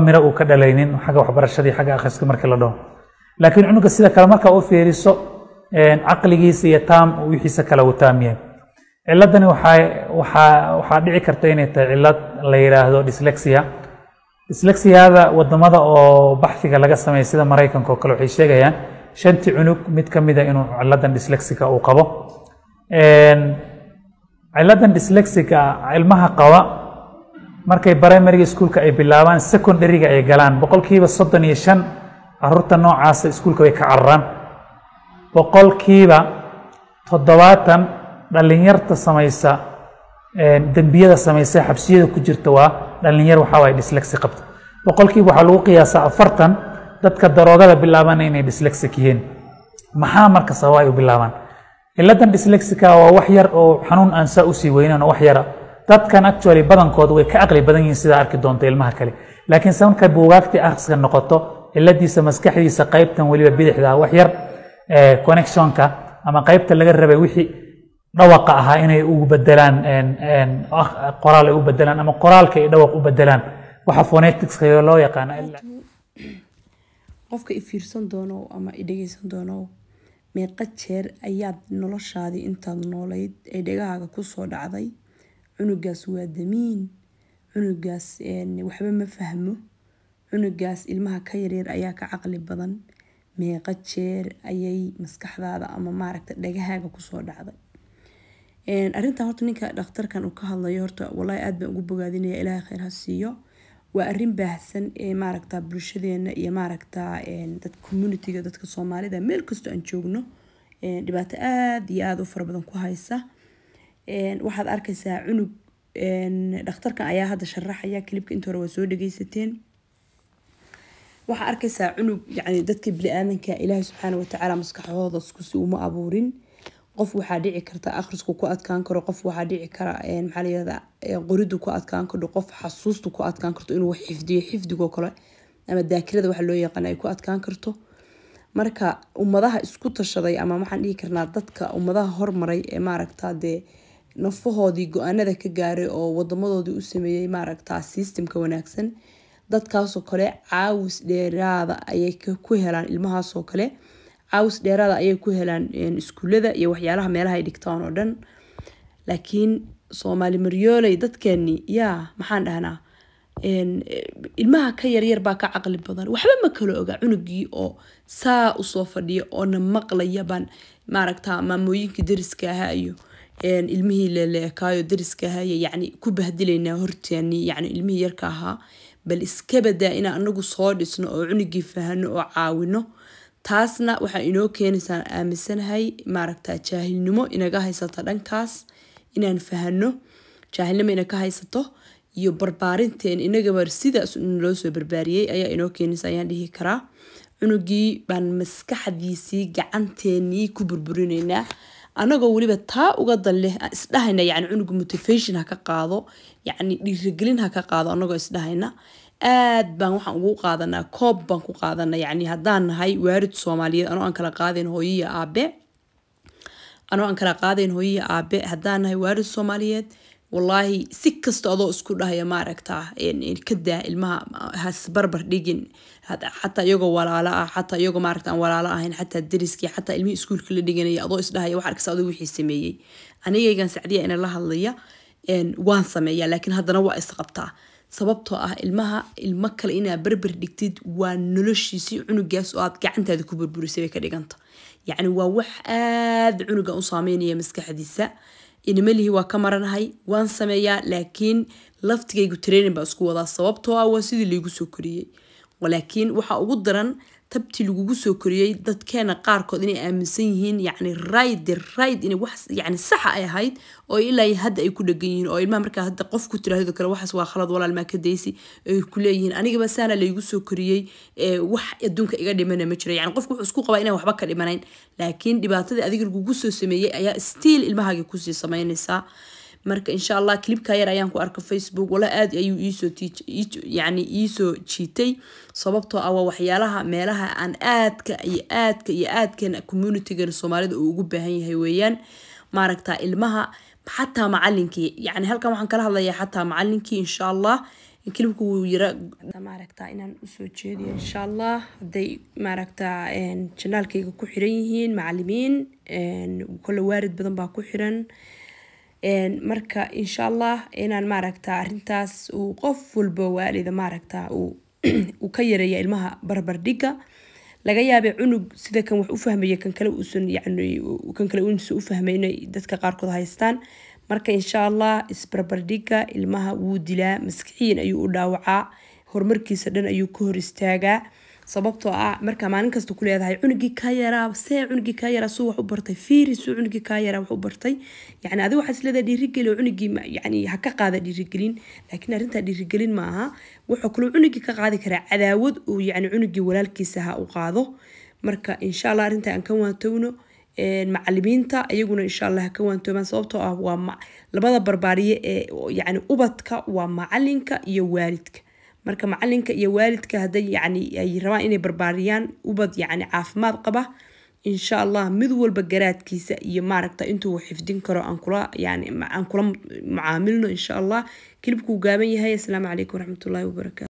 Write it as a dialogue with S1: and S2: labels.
S1: miro uu ka dhalaynin xagga waxbarashadii xagga akhriska markii la dhaho laakiin cunuga sida kale marka u fiiriso caqligiisa iyo taam wixiisa kale uu taam yahay ciladani waxaa waxaa waxaa dhici karta inay tahay cilad la yidhaahdo dyslexia dyslexiyada wadamada oo baxfiga laga sameeyay sida maraykanka oo kale waxay sheegayaan shantii cunug mid ka mida inuu ciladan dyslexika uu qabo ciladan dyslexika ilmaha qaba markay brimariga iskuulka ay bilaabaan secondaryga ay galaan boqolkiiba soddon iyo shan caruurta noocaasa iskuulka way ka cararaan boqolkiiba toddobaatan dhalinyarta samaysa eh, dembiyada samaysa xabsiyada ku jirta waa dhalinyar waxaa waay dislexi qabta boqolkiiba waxaa lagu qiyaasaa afartan dadka daroogada bilaabana inay dislexic yihiin maxaa marka sababa ay u bilaabaan iladan dislexika waa wax yar oo xanuun aan saa usii weynan oo wax yara dadkan actually badankood way ka aqli badan yihiin sidaa arki doonta ilmaha kale laakiin samarka buugaagtii akhriska noqoto ciladiisa maskaxdiisa qaybtan weliba bidixda ah, wax yar eh, connectionka ama qaybta laga rabay wixii dhawaqa ahaa inay ugu bedelaan ah, qoraal ay u bedelaan ama qoraalka ay dhawaq u bedelaan waxa phoneticska loo yaqaana
S2: qofka i doono ama i doono meeqa jeer ayaad noloshaadii intaad noolayd ee dhegahaaga kusoo dhacday cunugaas waa damiin cunugaas eh, waxba ma fahmo cunugaas ilmaha ka yaryar ayaa ka caqli badan meeqa jeer ayay maskaxdaada ama maaragta dhagahaaga kusoo dhacday eh, arintan horta ninka dhakhtarkan uu ka hadlayo horta walahi aad baan ugu bogaadinaya ilaahay khayr ha siiyo waa arin baahsan ee maaragta bulshadeena iyo maaragta eh, dad communitiga dadka soomaalida meel kastoo aan joogno dhibaato aad iyo aada u fara badan ku haysa waxaad arkaysaa cunug dhakhtarkan ayaa hadda sharaxaya kilibka inta hore waa soo dhageysateen waxaa arkaysaa cunug yani dadka bili-aadanka ilaahay subxaana watacaala maskaxdooda iskusi uma abuurin qof waxaa dhici karta akhrisku ku adkaan karo qof waxaa dhici kara maxaa qoridu ku adkaan kardho qof xasuustu ku adkaan karto inuu wax xifdiyo xifdigoo kale ama daakirada waxa loo yaqaana ay ku adkaan karto marka ummadaha isku tashaday ama waxaan dhihi karnaa dadka ummadaha hormaray ee maaragtaa dee nafahoodii go-aanada ka gaaray oo wadamadoodii u sameeyey maaragtaa sistemka wanaagsan dadkaasoo kale caawis dheeraada ayay ku helaan ilmahaasoo kale caawis dheeraada ayay ku helaan iskuullada iyo waxyaalaha meelaha ay dhigtaan oo dhan laakiin soomaali maryooley dadkeennii yaa maxaan dhahnaa ilmaha ka yaryar baa ka caqli badan waxba ma kala oga cunugii oo saa usoo fadhiya oona na maqlaya baan maaragtaa maamooyinkii dariska ahaa iyo ilmihii leleekaayo dariskaaha yani ku bahdilaynaa horteeni yani ilmihii yarka ahaa bal iska badaa inaan anagu soo dhisno oo cunugii fahano oo caawino taasna waxaa inoo keenaysaan aaminsanahay maaragta jaahilnimo inaga haysato dhankaas inaan fahano jaahilnimo inaga haysato iyo barbaarinteen inagaba sidaas loo soo barbaariyey ayaa inoo keenaysa ayaan dhihi karaa cunugii baan maskaxdiisii gacanteenii ku burburinaynaa anagoo weliba taa uga danleh isdhahayna yani cunuga motivation ha ka qaado yani dhiirigelin ha ka qaado anagoo isdhahayna aad baan waxaan ugu qaadanaa koob baan ku qaadanaa yani haddaan nahay waarid soomaaliyeed anoo aan kala qaadayn hooyiya aabe anoo aan kala qaadayn hooyiya aabe haddaan nahay waarid soomaaliyeed wallaahi si kasta adoo isku dhahaya maaragtaa kadaa ilmaha has barbar dhigin xataa iyagoo walaalo ah xataa iyagoo maaragta aan walaalo ahayn xataa dariskii xataa ilmihii iskuulka la dhiganaya adoo isdhahaya wax arkasta adoo wixii sameeyey anigaygan sacdiya ina la hadlaya waan sameeyaa laakiin haddana waa isqabtaa sababtoo ah ilmaha ilmo kale inaa barbar dhigtid waa noloshiisii cunugaas oo aad gacantaada ku burburisay bay ka dhiganta yacni waa wax aada cunuga u saameynaya maskaxdiisa inimalihii waa ka maranahay waan sameeyaa laakiin laftigaygu trainin baa isku wadaa sababtoo ah waa sidii laigu soo koriyey laakiin waxaa ugu daran tabti lagugu soo koriyey dadkeena qaarkood inay aaminsan yihiin yani rayde rayd ina wax yani saxa ay ahayd oo ilaa hadda ay ku dhegan yihiin oo ilmaha markaa hadda qof tiraahdo kale waxaas waa khalad walaal maa ka daysi ay ku leeyihiin anigaba saana laygu soo koriyey eh, wax adduunka iga dhimana ma jira yani qofku wuxuu isku qabaa inaan waxba ka dhimanayn laakiin dhibaatadii adiga lagugu soo sameeyey ayaa stiil ilmahaaga kusii samaynaysaa marka insha allah clibka yar ayaan ku arka facebook wala aad ayuu iisoo yani iisoo jiitay sababtoo ah waa waxyaalaha meelaha aan aadka iyo aadka iyo aadkana communitygana soomaalida uu ugu baahan yahay weeyaan maaragtaa ilmaha xataa macalinkii yani halkan waxaan kala hadlayaa xataa macalinkii insha allah klibku wuu yira maaragtaa inaan usoo jeediyo insha allah hadday maaragtaa janaalkayga ku xiran yihiin macalimiin kole waarid badan baa ku xiran marka insha allah inaan maaragta arintaas uu qof walba waalida maaragta uu ka yareeya ilmaha barbardhiga laga yaaba cunug sida kan wax u fahmaya kan kale uusan yani kan kale uusan u fahmay inay dadka qaarkood haystaan marka insha allah isbarbardhiga ilmaha wuu dilaa maskixiin ayuu u dhaawacaa horumarkiisa dhan ayuu ka hor istaagaa sababtoo ah marka maalin kasta ku leedahay cunugii kaa yaraa see cunugii kaa yaraa suu wax u bartay fiiri suu cunugii kaa yaraa wax u bartay yani adigu waxaad isleedahay dhiirigeli oo cunugii yani ha ka qaada dhiirigelin laakiin arrintaa dhiirigelin ma aha wuxuu kaloo cunugii ka qaadi karaa cadaawad uu yani cunugii walaalkiisa ha u qaado marka insha allah arrintaa aan ka waantowno macalimiinta iyaguna insha allah ka waantoomaan sababtoo ah waa labada barbaariye ee yani ubadka waa macalinka iyo waalidka marka macalinka iyo waalidka haday yani ay rabaan inay barbaariyaan ubad yani caafimaad qaba insha allah mid walba garaadkiisa iyo maaragta intuu xifdin karo aan kula yani aan kula mucaamilno insha allah kilibkuu gaaban yahay asalaamu calaykum waraxmatullaahi wabarakatu